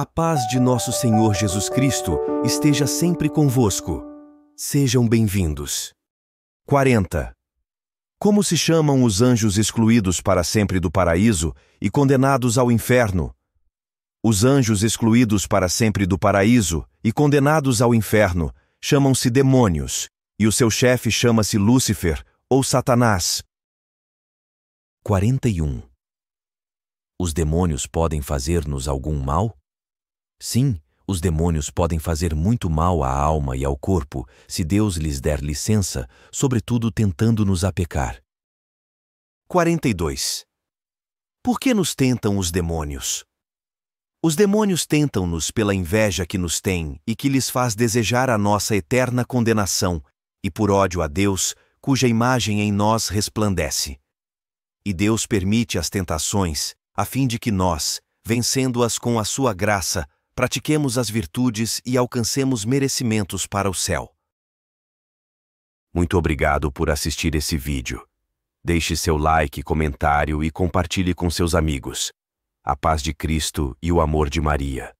A paz de nosso Senhor Jesus Cristo esteja sempre convosco. Sejam bem-vindos. 40. Como se chamam os anjos excluídos para sempre do paraíso e condenados ao inferno? Os anjos excluídos para sempre do paraíso e condenados ao inferno chamam-se demônios, e o seu chefe chama-se Lúcifer ou Satanás. 41. Os demônios podem fazer-nos algum mal? Sim, os demônios podem fazer muito mal à alma e ao corpo se Deus lhes der licença, sobretudo tentando nos apecar. 42. Por que nos tentam os demônios? Os demônios tentam-nos pela inveja que nos têm e que lhes faz desejar a nossa eterna condenação, e por ódio a Deus, cuja imagem em nós resplandece. E Deus permite as tentações, a fim de que nós, vencendo-as com a sua graça, pratiquemos as virtudes e alcancemos merecimentos para o céu. Muito obrigado por assistir esse vídeo. Deixe seu like, comentário e compartilhe com seus amigos. A paz de Cristo e o amor de Maria.